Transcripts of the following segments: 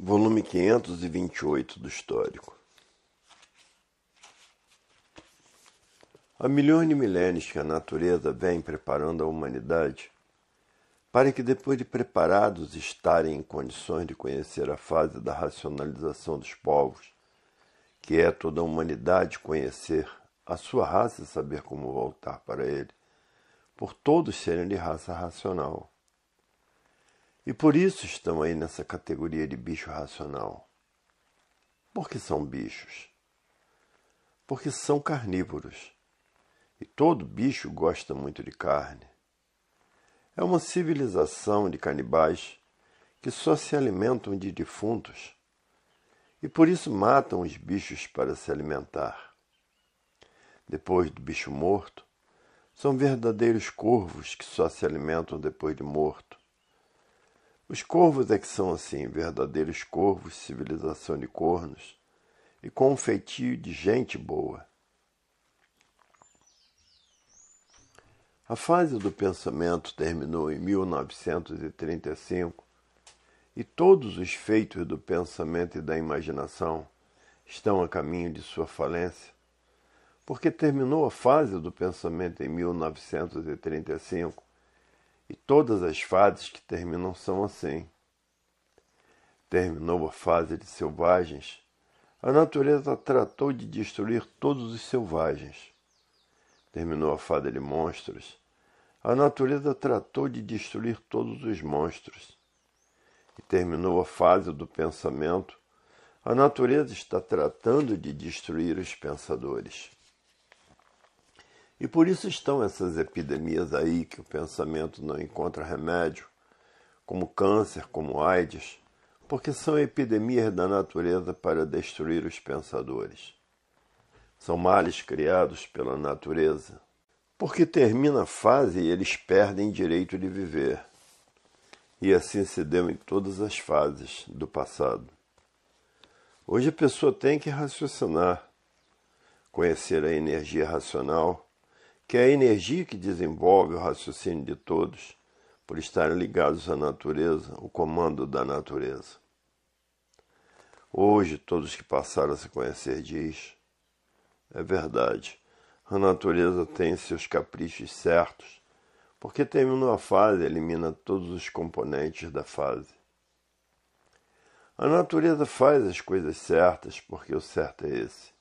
volume 528 do Histórico. Há milhões de milênios que a natureza vem preparando a humanidade para que, depois de preparados estarem em condições de conhecer a fase da racionalização dos povos, que é toda a humanidade conhecer a sua raça e saber como voltar para ele, por todos serem de raça racional e por isso estão aí nessa categoria de bicho racional. Porque são bichos. Porque são carnívoros. E todo bicho gosta muito de carne. É uma civilização de canibais que só se alimentam de defuntos e por isso matam os bichos para se alimentar. Depois do bicho morto, são verdadeiros corvos que só se alimentam depois de morto. Os corvos é que são assim, verdadeiros corvos, civilização de cornos, e com um feitio de gente boa. A fase do pensamento terminou em 1935 e todos os feitos do pensamento e da imaginação estão a caminho de sua falência, porque terminou a fase do pensamento em 1935 e todas as fases que terminam são assim. Terminou a fase de selvagens. A natureza tratou de destruir todos os selvagens. Terminou a fase de monstros. A natureza tratou de destruir todos os monstros. E terminou a fase do pensamento. A natureza está tratando de destruir os pensadores. E por isso estão essas epidemias aí que o pensamento não encontra remédio, como câncer, como AIDS, porque são epidemias da natureza para destruir os pensadores. São males criados pela natureza, porque termina a fase e eles perdem direito de viver. E assim se deu em todas as fases do passado. Hoje a pessoa tem que raciocinar, conhecer a energia racional que é a energia que desenvolve o raciocínio de todos, por estarem ligados à natureza, o comando da natureza. Hoje, todos que passaram a se conhecer diz: é verdade, a natureza tem seus caprichos certos, porque terminou a fase, elimina todos os componentes da fase. A natureza faz as coisas certas, porque o certo é esse.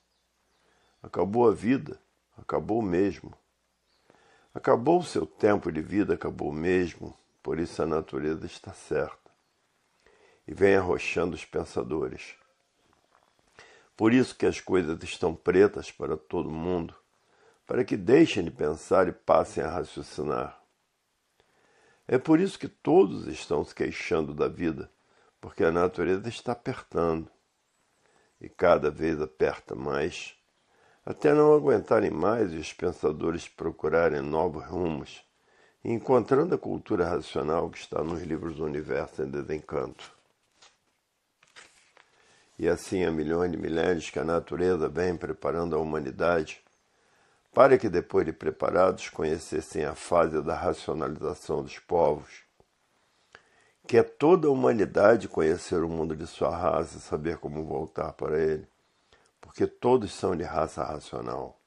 Acabou a vida, acabou mesmo. Acabou o seu tempo de vida, acabou mesmo, por isso a natureza está certa. E vem arrochando os pensadores. Por isso que as coisas estão pretas para todo mundo, para que deixem de pensar e passem a raciocinar. É por isso que todos estão se queixando da vida, porque a natureza está apertando. E cada vez aperta mais até não aguentarem mais e os pensadores procurarem novos rumos, encontrando a cultura racional que está nos livros do universo em desencanto. E assim há milhões de milênios que a natureza vem preparando a humanidade para que depois de preparados conhecessem a fase da racionalização dos povos. que é toda a humanidade conhecer o mundo de sua raça e saber como voltar para ele porque todos são de raça racional.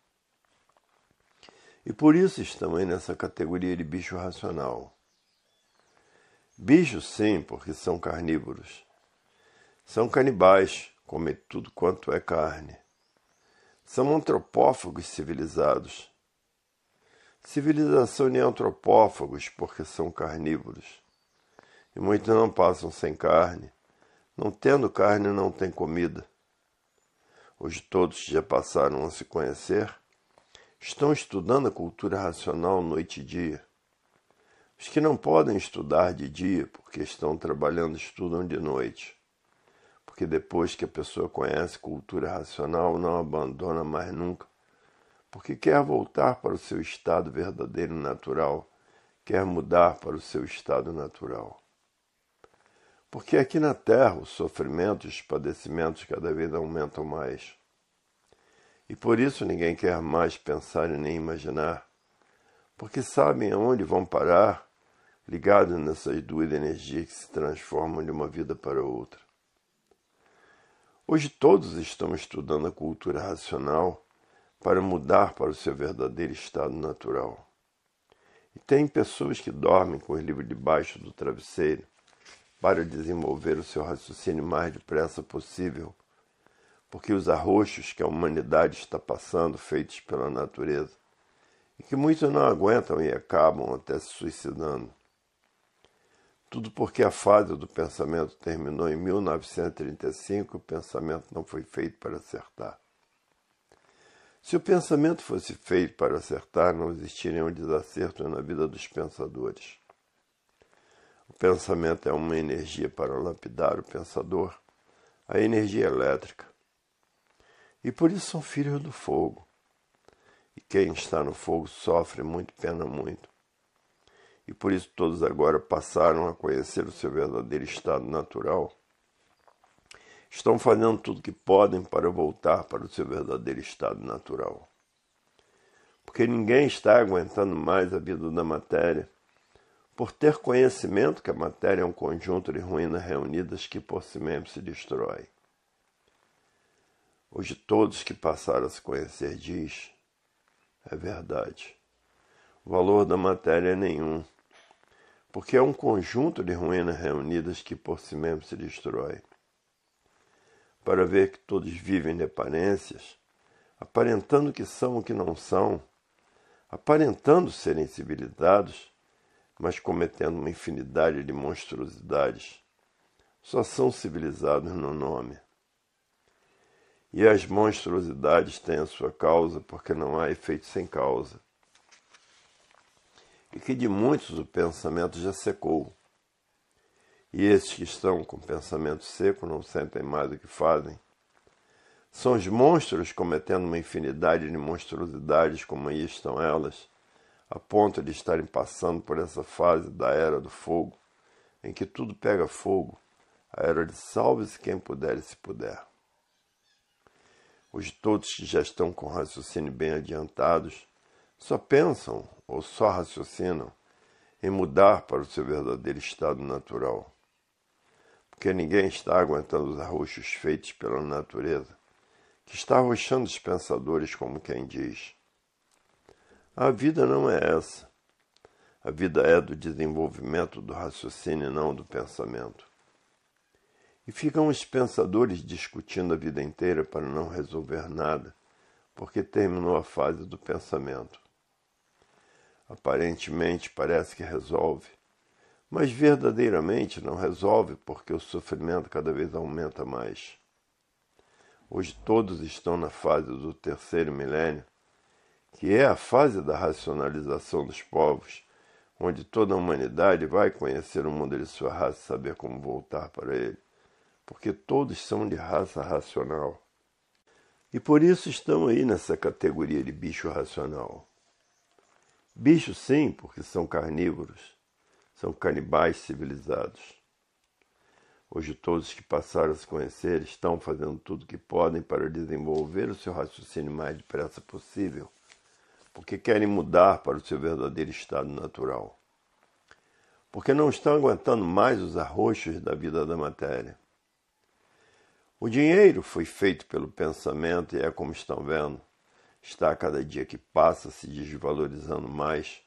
E por isso estão aí nessa categoria de bicho racional. Bichos, sim, porque são carnívoros. São canibais, comem tudo quanto é carne. São antropófagos civilizados. Civilização de antropófagos, porque são carnívoros. E muitos não passam sem carne. Não tendo carne, não tem comida hoje todos já passaram a se conhecer, estão estudando a cultura racional noite e dia. Os que não podem estudar de dia porque estão trabalhando estudam de noite. Porque depois que a pessoa conhece cultura racional, não abandona mais nunca, porque quer voltar para o seu estado verdadeiro e natural, quer mudar para o seu estado natural. Porque aqui na Terra os sofrimentos, os padecimentos cada vez aumentam mais. E por isso ninguém quer mais pensar e nem imaginar, porque sabem aonde vão parar, ligados nessas duas energias que se transformam de uma vida para outra. Hoje todos estão estudando a cultura racional para mudar para o seu verdadeiro estado natural. E tem pessoas que dormem com o livro debaixo do travesseiro para desenvolver o seu raciocínio mais depressa possível, porque os arroxos que a humanidade está passando, feitos pela natureza, e que muitos não aguentam e acabam até se suicidando. Tudo porque a fase do pensamento terminou em 1935 e o pensamento não foi feito para acertar. Se o pensamento fosse feito para acertar, não existiriam desacertos na vida dos pensadores pensamento é uma energia para lapidar o pensador, a energia elétrica. E por isso são filhos do fogo. E quem está no fogo sofre muito, pena muito. E por isso todos agora passaram a conhecer o seu verdadeiro estado natural. Estão fazendo tudo o que podem para voltar para o seu verdadeiro estado natural. Porque ninguém está aguentando mais a vida da matéria por ter conhecimento que a matéria é um conjunto de ruínas reunidas que por si mesmo se destrói. Hoje todos que passaram a se conhecer diz, é verdade. O valor da matéria é nenhum, porque é um conjunto de ruínas reunidas que por si mesmo se destrói. Para ver que todos vivem de aparências, aparentando que são o que não são, aparentando serem civilizados, mas cometendo uma infinidade de monstruosidades. Só são civilizados no nome. E as monstruosidades têm a sua causa, porque não há efeito sem causa. E que de muitos o pensamento já secou. E esses que estão com o pensamento seco não sentem mais o que fazem. São os monstros cometendo uma infinidade de monstruosidades, como aí estão elas a ponto de estarem passando por essa fase da era do fogo, em que tudo pega fogo, a era de salve-se quem puder e se puder. Os todos que já estão com raciocínio bem adiantados só pensam ou só raciocinam em mudar para o seu verdadeiro estado natural. Porque ninguém está aguentando os arroxos feitos pela natureza, que está arrochando os pensadores, como quem diz a vida não é essa. A vida é do desenvolvimento do raciocínio, não do pensamento. E ficam os pensadores discutindo a vida inteira para não resolver nada, porque terminou a fase do pensamento. Aparentemente parece que resolve, mas verdadeiramente não resolve porque o sofrimento cada vez aumenta mais. Hoje todos estão na fase do terceiro milênio que é a fase da racionalização dos povos, onde toda a humanidade vai conhecer o mundo de sua raça e saber como voltar para ele, porque todos são de raça racional. E por isso estão aí nessa categoria de bicho racional. Bicho sim, porque são carnívoros, são canibais civilizados. Hoje todos que passaram a se conhecer estão fazendo tudo o que podem para desenvolver o seu raciocínio mais depressa possível porque querem mudar para o seu verdadeiro estado natural. Porque não estão aguentando mais os arroxos da vida da matéria. O dinheiro foi feito pelo pensamento e é como estão vendo, está a cada dia que passa se desvalorizando mais,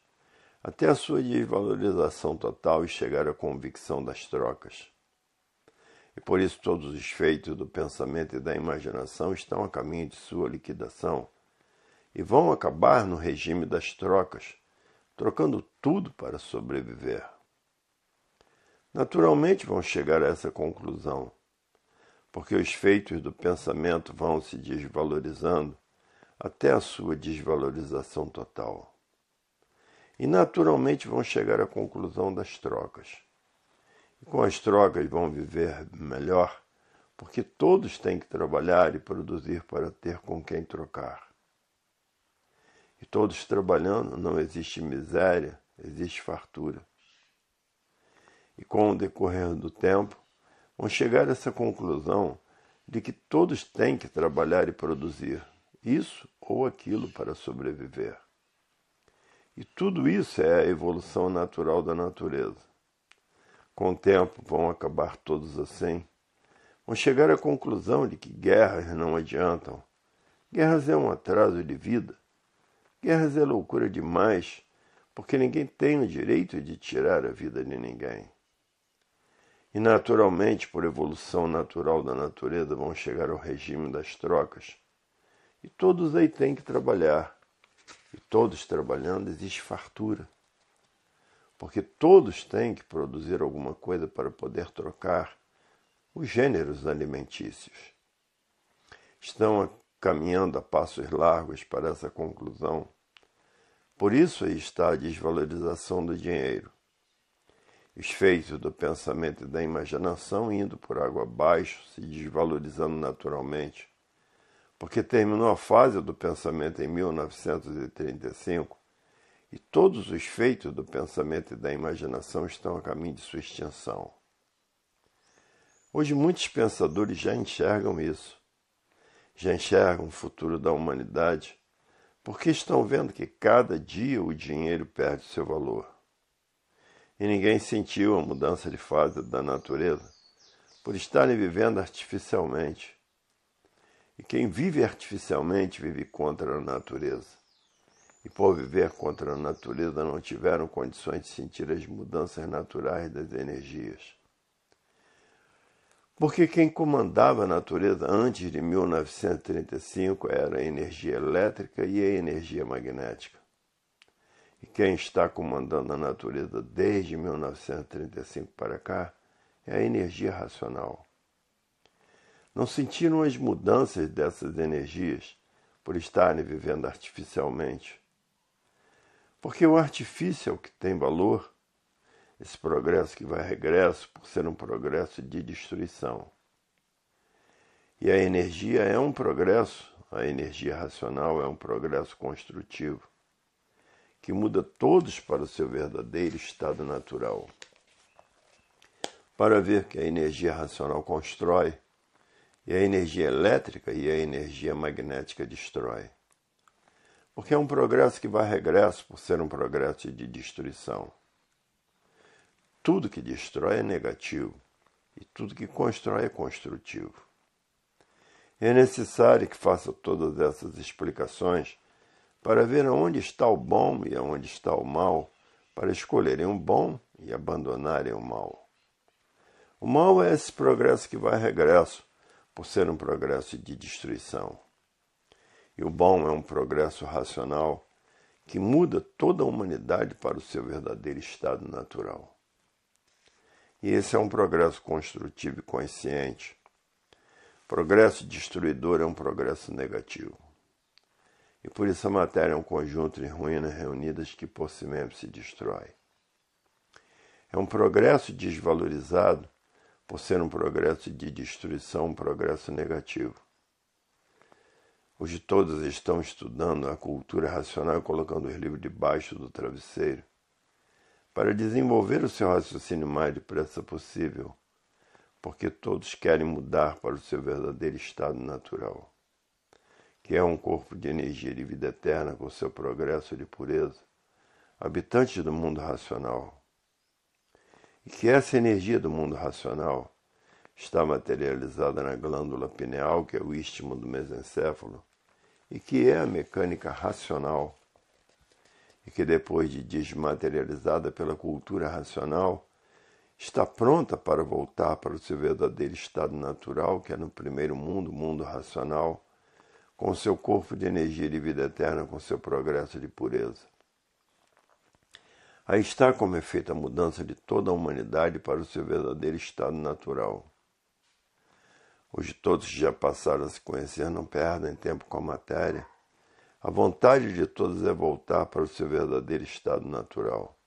até a sua desvalorização total e chegar à convicção das trocas. E por isso todos os feitos do pensamento e da imaginação estão a caminho de sua liquidação e vão acabar no regime das trocas, trocando tudo para sobreviver. Naturalmente vão chegar a essa conclusão, porque os feitos do pensamento vão se desvalorizando até a sua desvalorização total. E naturalmente vão chegar à conclusão das trocas. E com as trocas vão viver melhor, porque todos têm que trabalhar e produzir para ter com quem trocar e todos trabalhando, não existe miséria, existe fartura. E com o decorrer do tempo, vão chegar a essa conclusão de que todos têm que trabalhar e produzir isso ou aquilo para sobreviver. E tudo isso é a evolução natural da natureza. Com o tempo vão acabar todos assim. Vão chegar à conclusão de que guerras não adiantam. Guerras é um atraso de vida, Guerras é loucura demais, porque ninguém tem o direito de tirar a vida de ninguém. E naturalmente, por evolução natural da natureza, vão chegar ao regime das trocas. E todos aí têm que trabalhar. E todos trabalhando existe fartura. Porque todos têm que produzir alguma coisa para poder trocar os gêneros alimentícios. Estão caminhando a passos largos para essa conclusão. Por isso aí está a desvalorização do dinheiro. Os feitos do pensamento e da imaginação indo por água abaixo, se desvalorizando naturalmente, porque terminou a fase do pensamento em 1935 e todos os feitos do pensamento e da imaginação estão a caminho de sua extinção. Hoje muitos pensadores já enxergam isso já enxergam o futuro da humanidade porque estão vendo que cada dia o dinheiro perde seu valor. E ninguém sentiu a mudança de fase da natureza por estarem vivendo artificialmente. E quem vive artificialmente vive contra a natureza. E por viver contra a natureza não tiveram condições de sentir as mudanças naturais das energias porque quem comandava a natureza antes de 1935 era a energia elétrica e a energia magnética. E quem está comandando a natureza desde 1935 para cá é a energia racional. Não sentiram as mudanças dessas energias por estarem vivendo artificialmente. Porque o artifício é o que tem valor esse progresso que vai a regresso por ser um progresso de destruição. E a energia é um progresso, a energia racional é um progresso construtivo, que muda todos para o seu verdadeiro estado natural. Para ver que a energia racional constrói, e a energia elétrica e a energia magnética destrói. Porque é um progresso que vai a regresso por ser um progresso de destruição. Tudo que destrói é negativo e tudo que constrói é construtivo. É necessário que faça todas essas explicações para ver aonde está o bom e aonde está o mal, para escolherem o bom e abandonarem o mal. O mal é esse progresso que vai regresso, por ser um progresso de destruição. E o bom é um progresso racional que muda toda a humanidade para o seu verdadeiro estado natural. E esse é um progresso construtivo e consciente. Progresso destruidor é um progresso negativo. E por isso a matéria é um conjunto de ruínas reunidas que por si mesmo se destrói. É um progresso desvalorizado por ser um progresso de destruição, um progresso negativo. Hoje todos estão estudando a cultura racional e colocando os livros debaixo do travesseiro para desenvolver o seu raciocínio mais depressa possível, porque todos querem mudar para o seu verdadeiro estado natural, que é um corpo de energia de vida eterna com seu progresso de pureza, habitante do mundo racional. E que essa energia do mundo racional está materializada na glândula pineal, que é o istmo do mesencéfalo, e que é a mecânica racional e que depois de desmaterializada pela cultura racional, está pronta para voltar para o seu verdadeiro estado natural, que é no primeiro mundo, mundo racional, com seu corpo de energia de vida eterna, com seu progresso de pureza. Aí está como é feita a mudança de toda a humanidade para o seu verdadeiro estado natural. Hoje todos que já passaram a se conhecer não perdem tempo com a matéria, a vontade de todos é voltar para o seu verdadeiro estado natural.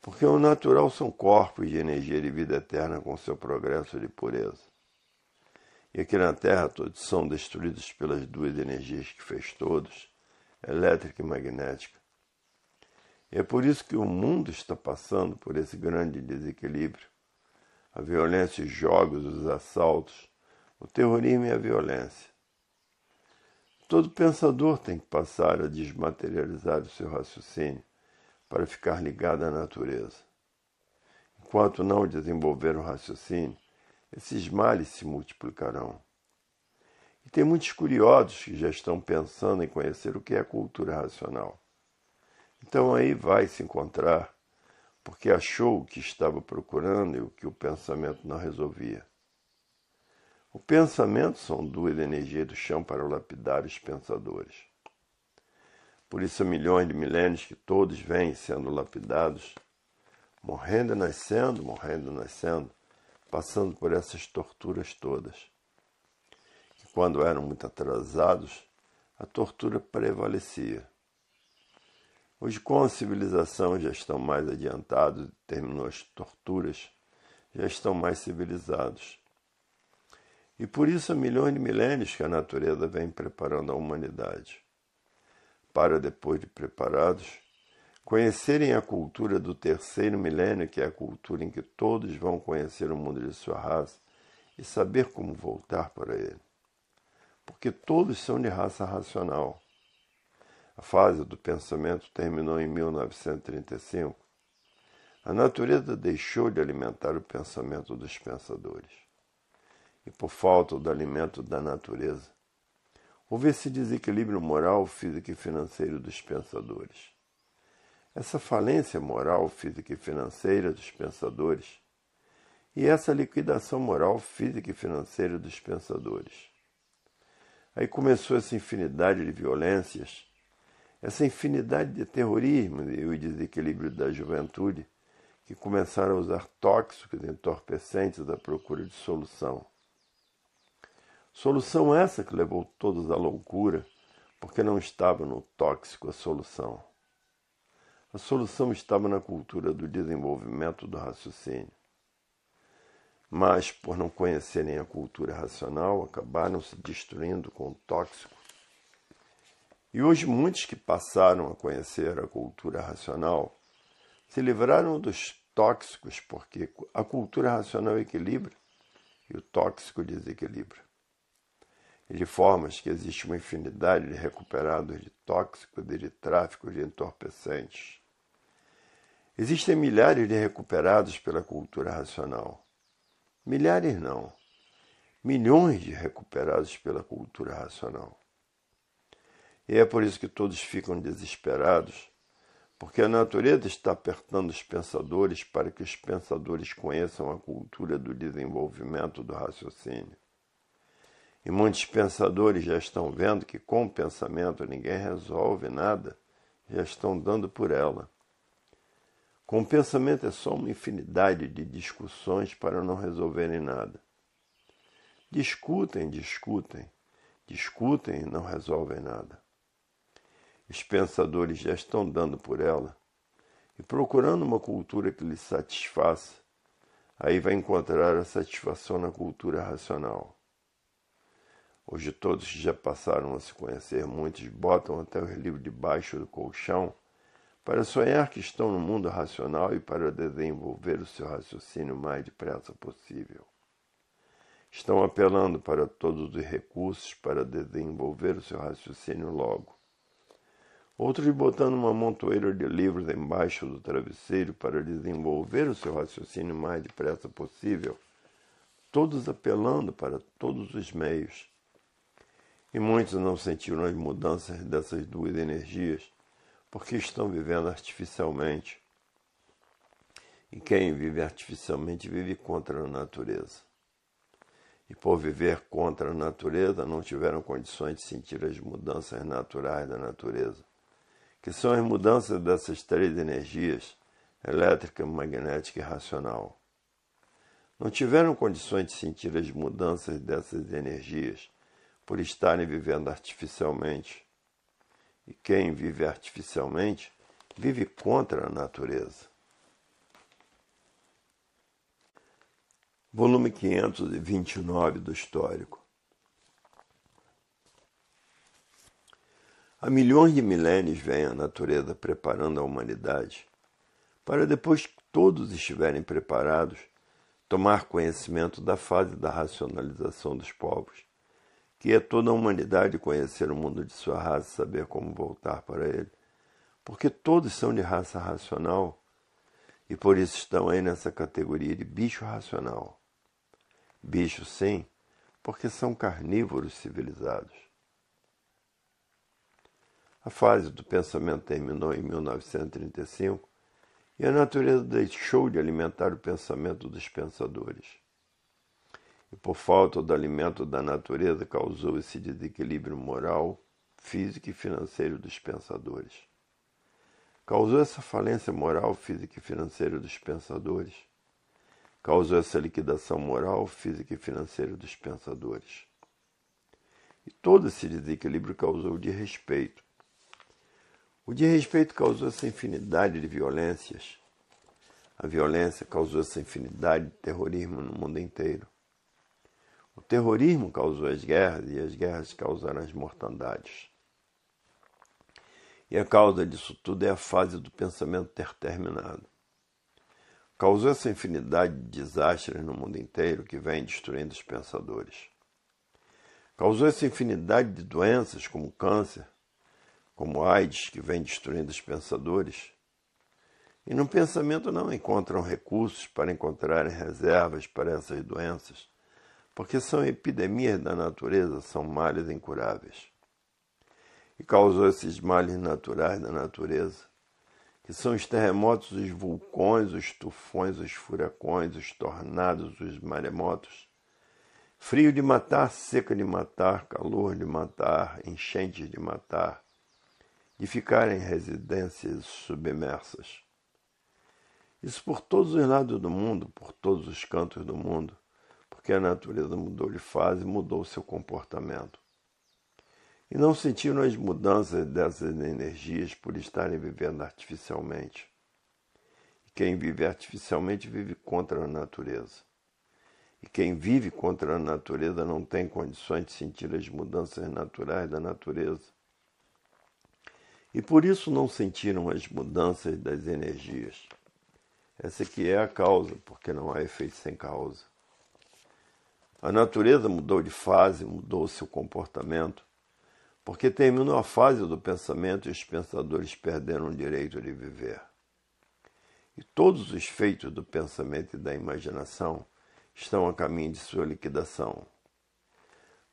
Porque o natural são corpos de energia de vida eterna com seu progresso de pureza. E aqui na Terra todos são destruídos pelas duas energias que fez todos, elétrica e magnética. E é por isso que o mundo está passando por esse grande desequilíbrio. A violência, os jogos, os assaltos, o terrorismo e a violência. Todo pensador tem que passar a desmaterializar o seu raciocínio para ficar ligado à natureza. Enquanto não desenvolver o raciocínio, esses males se multiplicarão. E tem muitos curiosos que já estão pensando em conhecer o que é a cultura racional. Então aí vai se encontrar, porque achou o que estava procurando e o que o pensamento não resolvia. O pensamento sondua a energia do chão para lapidar os pensadores. Por isso, há milhões de milênios que todos vêm sendo lapidados, morrendo e nascendo, morrendo e nascendo, passando por essas torturas todas. E quando eram muito atrasados, a tortura prevalecia. Hoje, com a civilização, já estão mais adiantados e terminou as torturas, já estão mais civilizados. E por isso há milhões de milênios que a natureza vem preparando a humanidade. Para depois de preparados, conhecerem a cultura do terceiro milênio, que é a cultura em que todos vão conhecer o mundo de sua raça e saber como voltar para ele. Porque todos são de raça racional. A fase do pensamento terminou em 1935. A natureza deixou de alimentar o pensamento dos pensadores e por falta do alimento da natureza. Houve esse desequilíbrio moral, físico e financeiro dos pensadores. Essa falência moral, física e financeira dos pensadores e essa liquidação moral, física e financeira dos pensadores. Aí começou essa infinidade de violências, essa infinidade de terrorismo e o desequilíbrio da juventude, que começaram a usar tóxicos e entorpecentes à procura de solução. Solução essa que levou todos à loucura, porque não estava no tóxico a solução. A solução estava na cultura do desenvolvimento do raciocínio. Mas, por não conhecerem a cultura racional, acabaram se destruindo com o tóxico. E hoje, muitos que passaram a conhecer a cultura racional se livraram dos tóxicos, porque a cultura racional equilibra e o tóxico desequilibra e de formas que existe uma infinidade de recuperados de tóxicos de tráfico de entorpecentes. Existem milhares de recuperados pela cultura racional. Milhares não. Milhões de recuperados pela cultura racional. E é por isso que todos ficam desesperados, porque a natureza está apertando os pensadores para que os pensadores conheçam a cultura do desenvolvimento do raciocínio. E muitos pensadores já estão vendo que com o pensamento ninguém resolve nada, já estão dando por ela. Com o pensamento é só uma infinidade de discussões para não resolverem nada. Discutem, discutem, discutem e não resolvem nada. Os pensadores já estão dando por ela e procurando uma cultura que lhes satisfaça. Aí vai encontrar a satisfação na cultura racional. Hoje todos já passaram a se conhecer, muitos botam até os livros debaixo do colchão para sonhar que estão no mundo racional e para desenvolver o seu raciocínio o mais depressa possível. Estão apelando para todos os recursos para desenvolver o seu raciocínio logo. Outros botando uma montoeira de livros embaixo do travesseiro para desenvolver o seu raciocínio o mais depressa possível. Todos apelando para todos os meios e muitos não sentiram as mudanças dessas duas energias porque estão vivendo artificialmente. E quem vive artificialmente vive contra a natureza. E por viver contra a natureza, não tiveram condições de sentir as mudanças naturais da natureza, que são as mudanças dessas três energias, elétrica, magnética e racional. Não tiveram condições de sentir as mudanças dessas energias por estarem vivendo artificialmente. E quem vive artificialmente vive contra a natureza. Volume 529 do Histórico. Há milhões de milênios vem a natureza preparando a humanidade para depois que todos estiverem preparados, tomar conhecimento da fase da racionalização dos povos que é toda a humanidade conhecer o mundo de sua raça e saber como voltar para ele. Porque todos são de raça racional e por isso estão aí nessa categoria de bicho racional. Bicho, sim, porque são carnívoros civilizados. A fase do pensamento terminou em 1935 e a natureza deixou de alimentar o pensamento dos pensadores e por falta do alimento da natureza causou esse desequilíbrio moral, físico e financeiro dos pensadores. Causou essa falência moral, física e financeira dos pensadores. Causou essa liquidação moral, física e financeira dos pensadores. E todo esse desequilíbrio causou o desrespeito. O desrespeito causou essa infinidade de violências. A violência causou essa infinidade de terrorismo no mundo inteiro. O terrorismo causou as guerras e as guerras causaram as mortandades. E a causa disso tudo é a fase do pensamento ter terminado. Causou essa infinidade de desastres no mundo inteiro que vem destruindo os pensadores. Causou essa infinidade de doenças como câncer, como AIDS, que vem destruindo os pensadores. E no pensamento não encontram recursos para encontrarem reservas para essas doenças porque são epidemias da natureza, são males incuráveis. E causou esses males naturais da natureza, que são os terremotos, os vulcões, os tufões, os furacões, os tornados, os maremotos. Frio de matar, seca de matar, calor de matar, enchentes de matar, de ficar em residências submersas. Isso por todos os lados do mundo, por todos os cantos do mundo porque a natureza mudou de fase mudou mudou seu comportamento. E não sentiram as mudanças dessas energias por estarem vivendo artificialmente. E quem vive artificialmente vive contra a natureza. E quem vive contra a natureza não tem condições de sentir as mudanças naturais da natureza. E por isso não sentiram as mudanças das energias. Essa que é a causa, porque não há efeito sem causa. A natureza mudou de fase, mudou seu comportamento, porque terminou a fase do pensamento e os pensadores perderam o direito de viver. E todos os feitos do pensamento e da imaginação estão a caminho de sua liquidação,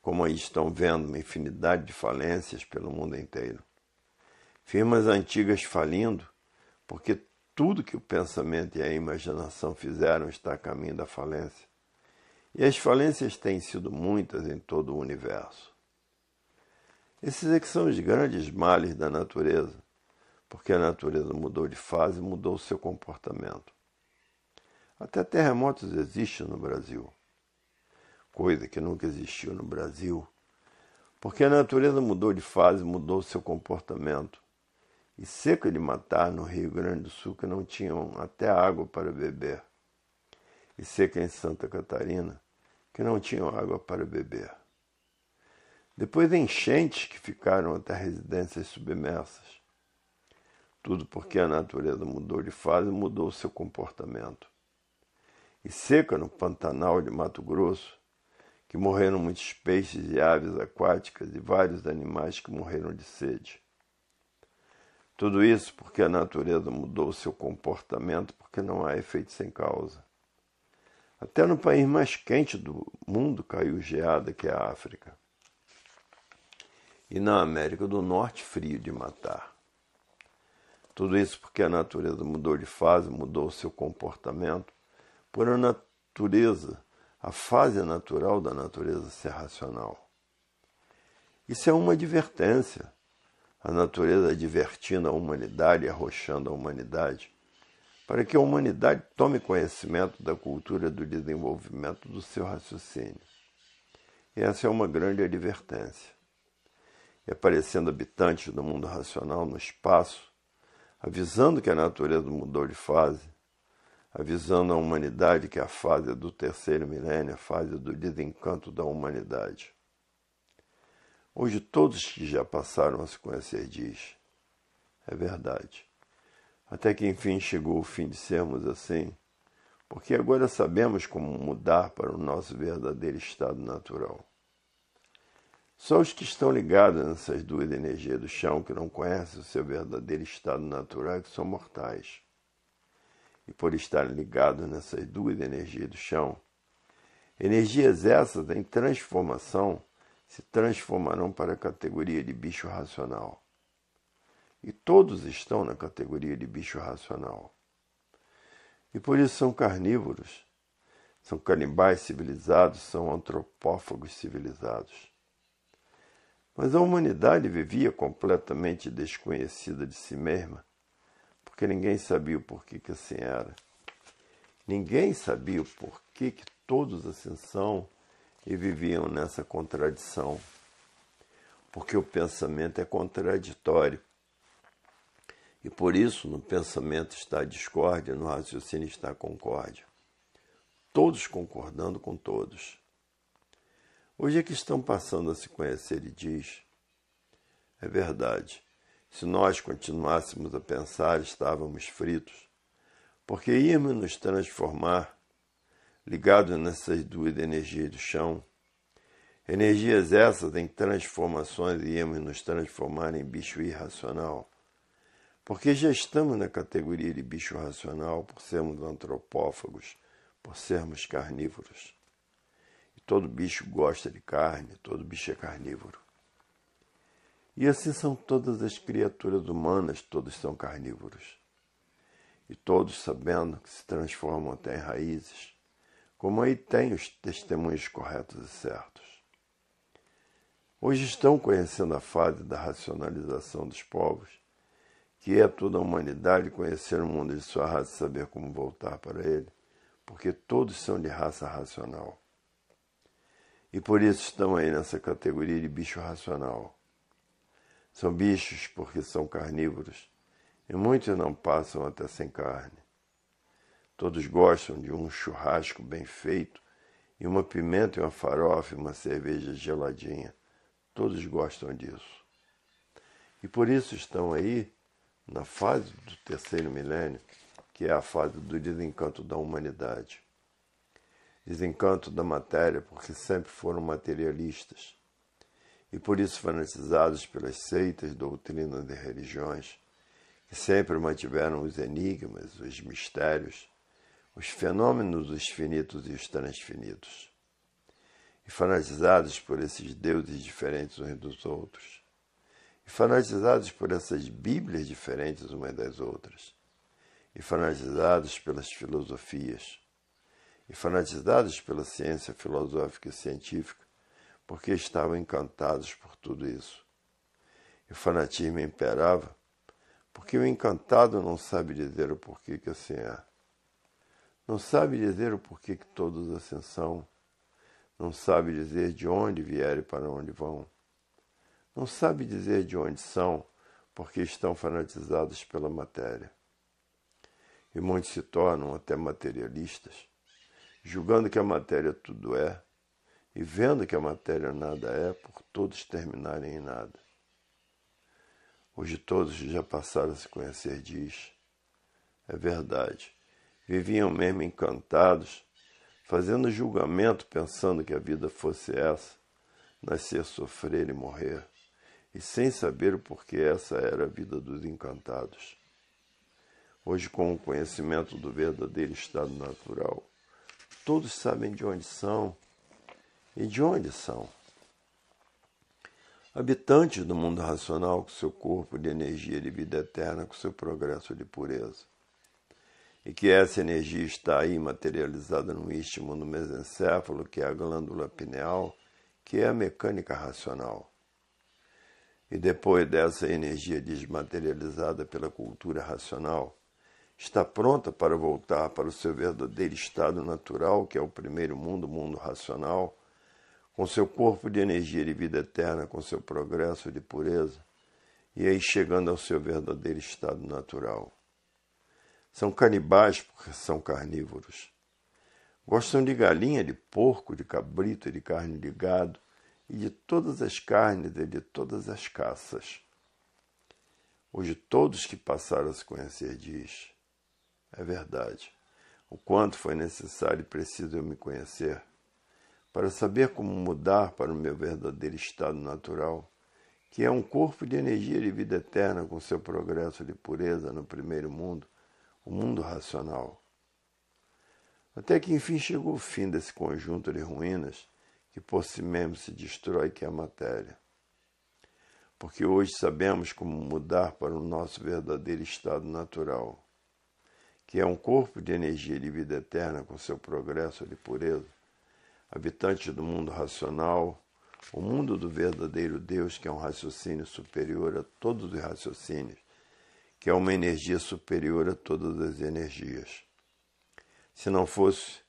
como aí estão vendo uma infinidade de falências pelo mundo inteiro. Firmas antigas falindo, porque tudo que o pensamento e a imaginação fizeram está a caminho da falência. E as falências têm sido muitas em todo o universo. Esses é que são os grandes males da natureza, porque a natureza mudou de fase e mudou seu comportamento. Até terremotos existem no Brasil, coisa que nunca existiu no Brasil, porque a natureza mudou de fase, mudou seu comportamento. E seca de matar no Rio Grande do Sul que não tinham até água para beber e seca em Santa Catarina, que não tinham água para beber. Depois enchentes que ficaram até residências submersas. Tudo porque a natureza mudou de fase e mudou seu comportamento. E seca no Pantanal de Mato Grosso, que morreram muitos peixes e aves aquáticas e vários animais que morreram de sede. Tudo isso porque a natureza mudou seu comportamento, porque não há efeito sem causa. Até no país mais quente do mundo caiu geada, que é a África. E na América do Norte, frio de matar. Tudo isso porque a natureza mudou de fase, mudou seu comportamento. Por a natureza, a fase natural da natureza ser racional. Isso é uma advertência. A natureza divertindo a humanidade, arrochando a humanidade para que a humanidade tome conhecimento da cultura do desenvolvimento do seu raciocínio. Essa é uma grande advertência. E é aparecendo habitantes do mundo racional no espaço, avisando que a natureza mudou de fase, avisando a humanidade que a fase do terceiro milênio, é a fase do desencanto da humanidade. Hoje todos que já passaram a se conhecer diz, é verdade. Até que enfim chegou o fim de sermos assim, porque agora sabemos como mudar para o nosso verdadeiro estado natural. Só os que estão ligados nessas duas energias do chão, que não conhecem o seu verdadeiro estado natural, é que são mortais. E por estarem ligados nessas duas energias do chão, energias essas em transformação se transformarão para a categoria de bicho racional e todos estão na categoria de bicho racional. E por isso são carnívoros, são canibais civilizados, são antropófagos civilizados. Mas a humanidade vivia completamente desconhecida de si mesma, porque ninguém sabia o porquê que assim era. Ninguém sabia o porquê que todos assim são e viviam nessa contradição. Porque o pensamento é contraditório. E por isso no pensamento está a discórdia, no raciocínio está a concórdia. Todos concordando com todos. Hoje é que estão passando a se conhecer e diz: é verdade, se nós continuássemos a pensar, estávamos fritos, porque íamos nos transformar ligados nessas duas energias do chão. Energias essas em transformações íamos nos transformar em bicho irracional porque já estamos na categoria de bicho racional por sermos antropófagos, por sermos carnívoros. E todo bicho gosta de carne, todo bicho é carnívoro. E assim são todas as criaturas humanas, todos são carnívoros. E todos sabendo que se transformam até em raízes, como aí tem os testemunhos corretos e certos. Hoje estão conhecendo a fase da racionalização dos povos que é toda a humanidade conhecer o mundo de sua raça e saber como voltar para ele, porque todos são de raça racional. E por isso estão aí nessa categoria de bicho racional. São bichos porque são carnívoros, e muitos não passam até sem carne. Todos gostam de um churrasco bem feito, e uma pimenta e uma farofa e uma cerveja geladinha. Todos gostam disso. E por isso estão aí na fase do terceiro milênio, que é a fase do desencanto da humanidade. Desencanto da matéria, porque sempre foram materialistas e por isso fanatizados pelas seitas, doutrinas e religiões, que sempre mantiveram os enigmas, os mistérios, os fenômenos, os finitos e os transfinitos. E fanatizados por esses deuses diferentes uns dos outros, e fanatizados por essas Bíblias diferentes umas das outras, e fanatizados pelas filosofias, e fanatizados pela ciência filosófica e científica, porque estavam encantados por tudo isso. E o fanatismo imperava, porque o encantado não sabe dizer o porquê que assim é. Não sabe dizer o porquê que todos ascensão, assim Não sabe dizer de onde vieram e para onde vão não sabe dizer de onde são, porque estão fanatizados pela matéria. E muitos se tornam até materialistas, julgando que a matéria tudo é, e vendo que a matéria nada é, por todos terminarem em nada. Hoje todos já passaram a se conhecer, diz. É verdade. Viviam mesmo encantados, fazendo julgamento, pensando que a vida fosse essa, nascer, sofrer e morrer e sem saber o porquê essa era a vida dos encantados. Hoje, com o conhecimento do verdadeiro estado natural, todos sabem de onde são e de onde são. Habitantes do mundo racional com seu corpo de energia de vida eterna, com seu progresso de pureza. E que essa energia está aí materializada no istmo, no mesencéfalo, que é a glândula pineal, que é a mecânica racional. E depois dessa energia desmaterializada pela cultura racional, está pronta para voltar para o seu verdadeiro estado natural, que é o primeiro mundo, mundo racional, com seu corpo de energia de vida eterna, com seu progresso de pureza, e aí chegando ao seu verdadeiro estado natural. São canibais porque são carnívoros. Gostam de galinha, de porco, de cabrito, de carne de gado, e de todas as carnes e de todas as caças. Hoje todos que passaram a se conhecer diz, é verdade, o quanto foi necessário e preciso eu me conhecer para saber como mudar para o meu verdadeiro estado natural, que é um corpo de energia de vida eterna com seu progresso de pureza no primeiro mundo, o mundo racional. Até que enfim chegou o fim desse conjunto de ruínas que por si mesmo se destrói, que é a matéria. Porque hoje sabemos como mudar para o nosso verdadeiro estado natural, que é um corpo de energia de vida eterna com seu progresso de pureza, habitante do mundo racional, o mundo do verdadeiro Deus, que é um raciocínio superior a todos os raciocínios, que é uma energia superior a todas as energias. Se não fosse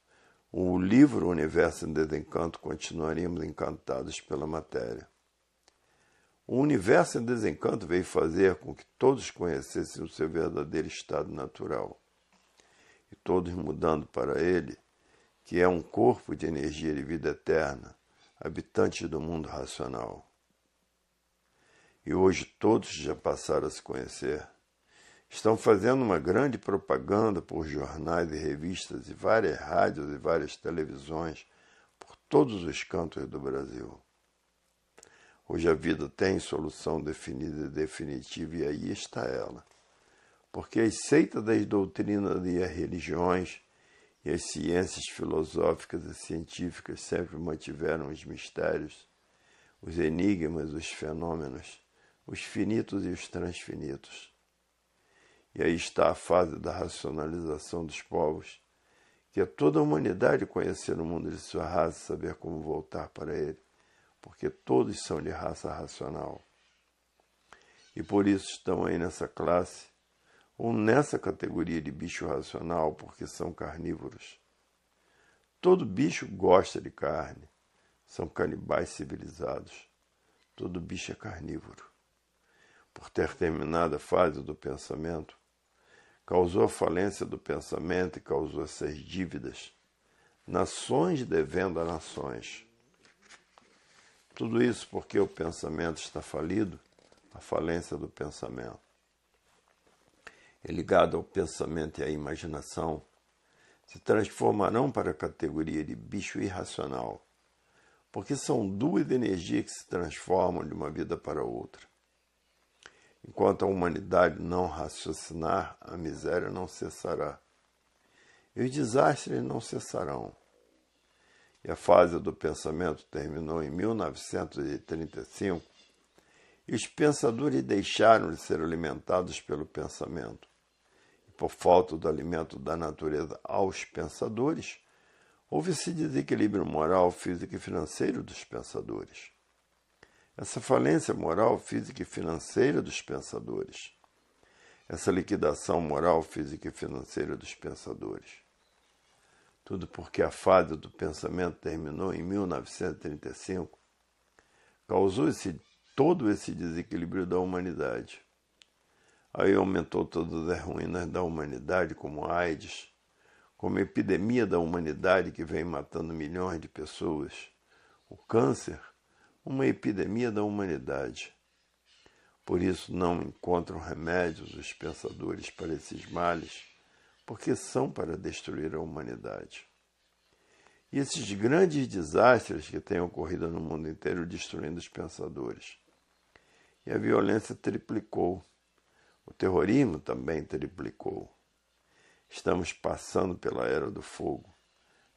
o livro Universo em Desencanto continuaríamos encantados pela matéria. O Universo em Desencanto veio fazer com que todos conhecessem o seu verdadeiro estado natural. E todos mudando para ele, que é um corpo de energia e vida eterna, habitante do mundo racional. E hoje todos já passaram a se conhecer estão fazendo uma grande propaganda por jornais e revistas e várias rádios e várias televisões por todos os cantos do Brasil. Hoje a vida tem solução definida e definitiva e aí está ela. Porque as seitas das doutrinas e as religiões e as ciências filosóficas e científicas sempre mantiveram os mistérios, os enigmas, os fenômenos, os finitos e os transfinitos e aí está a fase da racionalização dos povos, que é toda a humanidade conhecer o mundo de sua raça e saber como voltar para ele, porque todos são de raça racional. E por isso estão aí nessa classe, ou nessa categoria de bicho racional, porque são carnívoros. Todo bicho gosta de carne, são canibais civilizados. Todo bicho é carnívoro. Por ter terminado a fase do pensamento, causou a falência do pensamento e causou essas dívidas, nações devendo a nações. Tudo isso porque o pensamento está falido, a falência do pensamento. É ligado ao pensamento e à imaginação, se transformarão para a categoria de bicho irracional, porque são duas de energia que se transformam de uma vida para outra. Enquanto a humanidade não raciocinar, a miséria não cessará. E os desastres não cessarão. E a fase do pensamento terminou em 1935. E os pensadores deixaram de ser alimentados pelo pensamento. E por falta do alimento da natureza aos pensadores, houve-se desequilíbrio moral, físico e financeiro dos pensadores essa falência moral, física e financeira dos pensadores, essa liquidação moral, física e financeira dos pensadores. Tudo porque a fase do pensamento terminou em 1935, causou esse, todo esse desequilíbrio da humanidade. Aí aumentou todas as ruínas da humanidade, como a AIDS, como a epidemia da humanidade que vem matando milhões de pessoas, o câncer, uma epidemia da humanidade. Por isso não encontram remédios os pensadores para esses males, porque são para destruir a humanidade. E esses grandes desastres que têm ocorrido no mundo inteiro destruindo os pensadores. E a violência triplicou. O terrorismo também triplicou. Estamos passando pela era do fogo,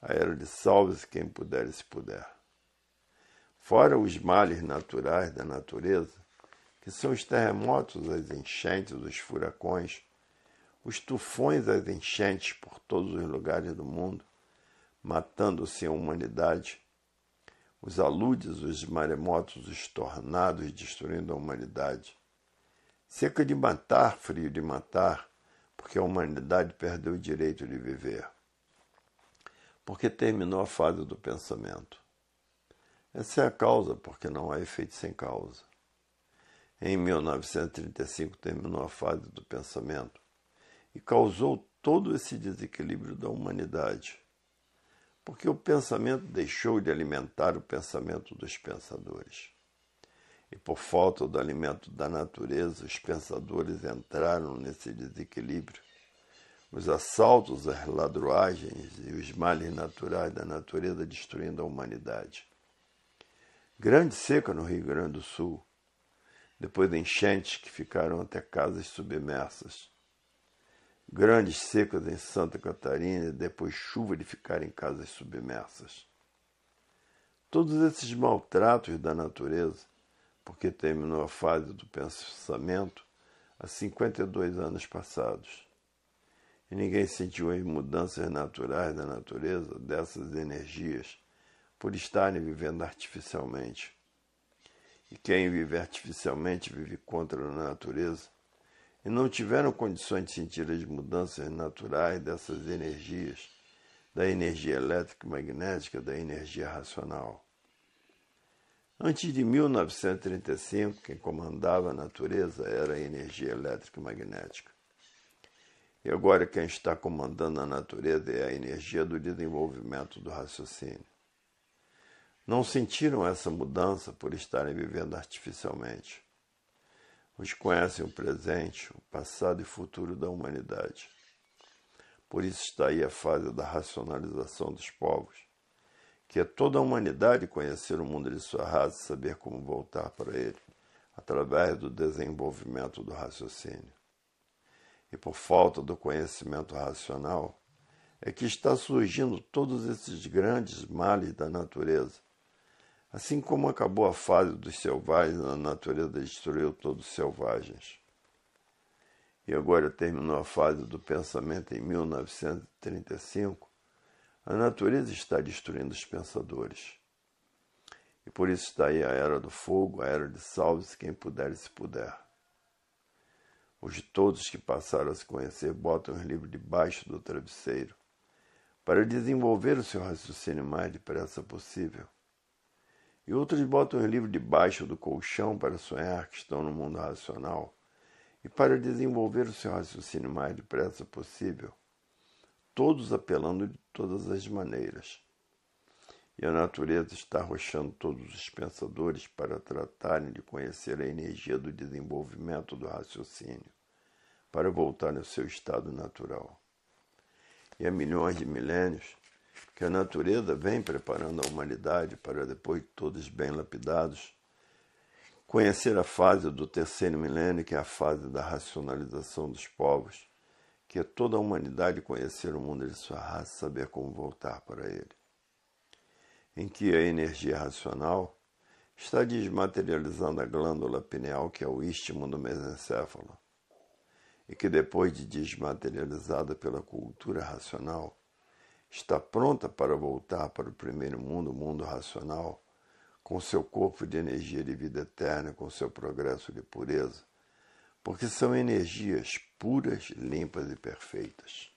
a era de salve-se quem puder e se puder. Fora os males naturais da natureza, que são os terremotos, as enchentes, os furacões, os tufões, as enchentes por todos os lugares do mundo, matando-se a humanidade, os aludes, os maremotos, os tornados destruindo a humanidade. Seca de matar, frio de matar, porque a humanidade perdeu o direito de viver. Porque terminou a fase do pensamento. Essa é a causa, porque não há efeito sem causa. Em 1935 terminou a fase do pensamento e causou todo esse desequilíbrio da humanidade, porque o pensamento deixou de alimentar o pensamento dos pensadores. E por falta do alimento da natureza, os pensadores entraram nesse desequilíbrio. Os assaltos, as ladruagens e os males naturais da natureza destruindo a humanidade. Grande seca no Rio Grande do Sul, depois de enchentes que ficaram até casas submersas. Grandes secas em Santa Catarina, depois chuva de ficar em casas submersas. Todos esses maltratos da natureza, porque terminou a fase do pensamento há 52 anos passados e ninguém sentiu as mudanças naturais da natureza, dessas energias por estarem vivendo artificialmente. E quem vive artificialmente vive contra a natureza e não tiveram condições de sentir as mudanças naturais dessas energias, da energia elétrica e magnética, da energia racional. Antes de 1935, quem comandava a natureza era a energia elétrica e magnética. E agora quem está comandando a natureza é a energia do desenvolvimento do raciocínio não sentiram essa mudança por estarem vivendo artificialmente. Os conhecem o presente, o passado e futuro da humanidade. Por isso está aí a fase da racionalização dos povos, que é toda a humanidade conhecer o mundo de sua raça e saber como voltar para ele, através do desenvolvimento do raciocínio. E por falta do conhecimento racional, é que está surgindo todos esses grandes males da natureza, Assim como acabou a fase dos selvagens, a natureza destruiu todos os selvagens. E agora terminou a fase do pensamento em 1935. A natureza está destruindo os pensadores. E por isso está aí a era do fogo, a era de salve-se quem puder e se puder. Hoje todos que passaram a se conhecer botam os livros debaixo do travesseiro para desenvolver o seu raciocínio mais depressa possível. E outros botam o livro debaixo do colchão para sonhar que estão no mundo racional e para desenvolver o seu raciocínio mais depressa possível, todos apelando de todas as maneiras. E a natureza está roxando todos os pensadores para tratarem de conhecer a energia do desenvolvimento do raciocínio, para voltar ao seu estado natural. E há milhões de milênios, que a natureza vem preparando a humanidade para depois todos bem lapidados, conhecer a fase do terceiro milênio, que é a fase da racionalização dos povos, que é toda a humanidade conhecer o mundo de sua raça, saber como voltar para ele, em que a energia racional está desmaterializando a glândula pineal, que é o istmo do mesencéfalo, e que depois de desmaterializada pela cultura racional, está pronta para voltar para o primeiro mundo, o mundo racional, com seu corpo de energia de vida eterna, com seu progresso de pureza, porque são energias puras, limpas e perfeitas.